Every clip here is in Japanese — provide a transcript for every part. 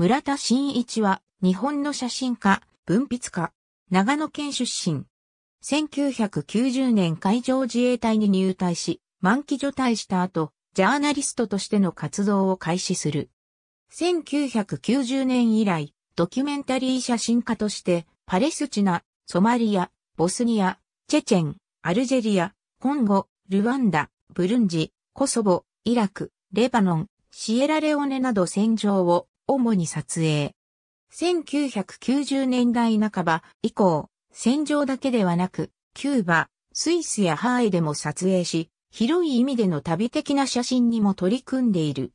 村田真一は、日本の写真家、文筆家、長野県出身。1990年海上自衛隊に入隊し、満期除隊した後、ジャーナリストとしての活動を開始する。1990年以来、ドキュメンタリー写真家として、パレスチナ、ソマリア、ボスニア、チェチェン、アルジェリア、コンゴ、ルワンダ、ブルンジ、コソボ、イラク、レバノン、シエラレオネなど戦場を主に撮影。1990年代半ば以降、戦場だけではなく、キューバ、スイスやハワイでも撮影し、広い意味での旅的な写真にも取り組んでいる。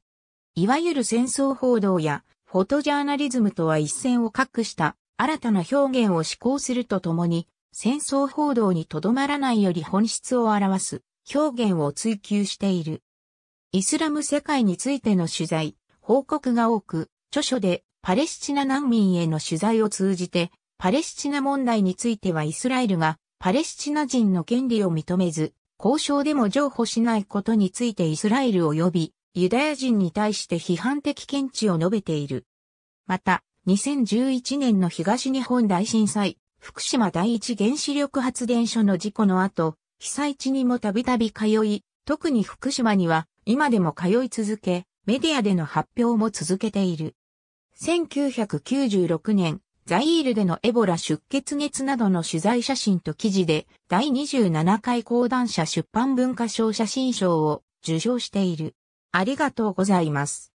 いわゆる戦争報道や、フォトジャーナリズムとは一線を画した新たな表現を施行するとともに、戦争報道にとどまらないより本質を表す表現を追求している。イスラム世界についての取材、報告が多く、著書でパレスチナ難民への取材を通じて、パレスチナ問題についてはイスラエルがパレスチナ人の権利を認めず、交渉でも譲歩しないことについてイスラエル及びユダヤ人に対して批判的見地を述べている。また、2011年の東日本大震災、福島第一原子力発電所の事故の後、被災地にもたびたび通い、特に福島には今でも通い続け、メディアでの発表も続けている。1996年、ザイールでのエボラ出血熱などの取材写真と記事で、第27回講談社出版文化賞写真賞を受賞している。ありがとうございます。